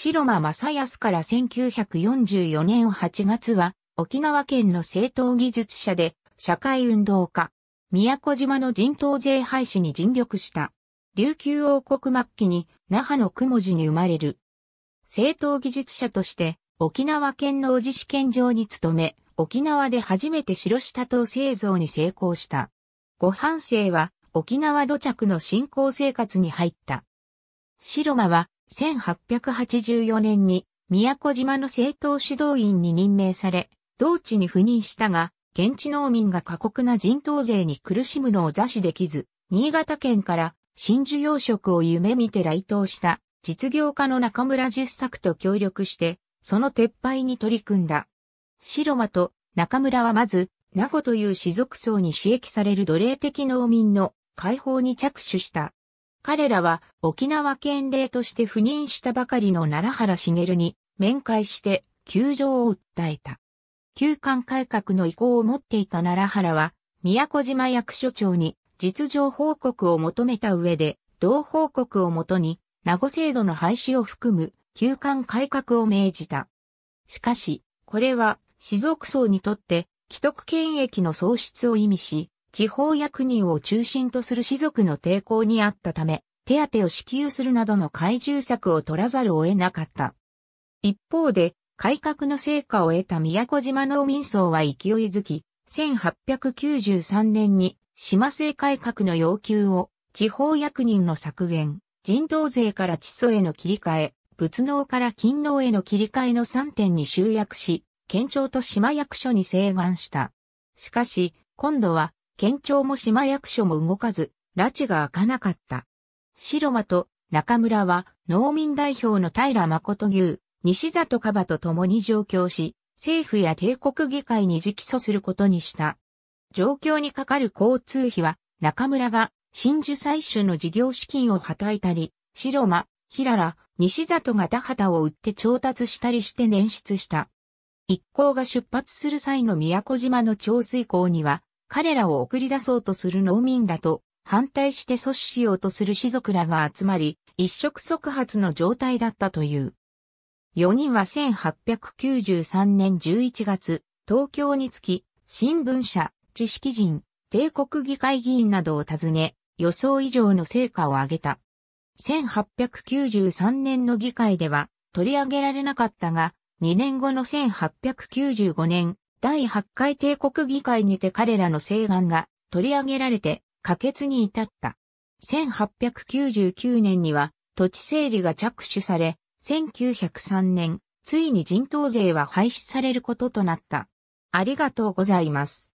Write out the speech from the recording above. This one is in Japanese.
白間正康から1944年8月は、沖縄県の政党技術者で、社会運動家、宮古島の人頭税廃止に尽力した。琉球王国末期に、那覇の雲寺に生まれる。政党技術者として、沖縄県の自治県上に勤め、沖縄で初めて白下塔製造に成功した。ご半生は、沖縄土着の信仰生活に入った。白間は1884年に宮古島の政党指導員に任命され、同地に赴任したが、現地農民が過酷な人頭税に苦しむのを座誌できず、新潟県から真珠養殖を夢見て来島した実業家の中村十作と協力して、その撤廃に取り組んだ。白間と中村はまず、名護という士族層に刺激される奴隷的農民の解放に着手した。彼らは沖縄県令として赴任したばかりの奈良原茂に面会して窮状を訴えた。旧館改革の意向を持っていた奈良原は、宮古島役所長に実情報告を求めた上で、同報告をもとに、名護制度の廃止を含む休館改革を命じた。しかし、これは、士族層にとって、既得権益の喪失を意味し、地方役人を中心とする士族の抵抗にあったため、手当を支給するなどの懐柔策を取らざるを得なかった。一方で、改革の成果を得た宮古島農民層は勢いづき、1893年に島制改革の要求を地方役人の削減、人道税から地租への切り替え、仏能から勤能への切り替えの3点に集約し、県庁と島役所に請願した。しかし、今度は県庁も島役所も動かず、拉致が開かなかった。白間と中村は農民代表の平誠牛、西里カバと共に上京し、政府や帝国議会に直訴することにした。状況にかかる交通費は、中村が真珠採取の事業資金をはたいたり、白間、平ら、西里が田畑を売って調達したりして捻出した。一行が出発する際の宮古島の調水港には、彼らを送り出そうとする農民らと反対して阻止しようとする士族らが集まり、一触即発の状態だったという。4人は1893年11月、東京につき、新聞社、知識人、帝国議会議員などを訪ね、予想以上の成果を上げた。1893年の議会では取り上げられなかったが、2年後の1895年、第8回帝国議会にて彼らの請願が取り上げられて可決に至った。1899年には土地整理が着手され、1903年、ついに人頭税は廃止されることとなった。ありがとうございます。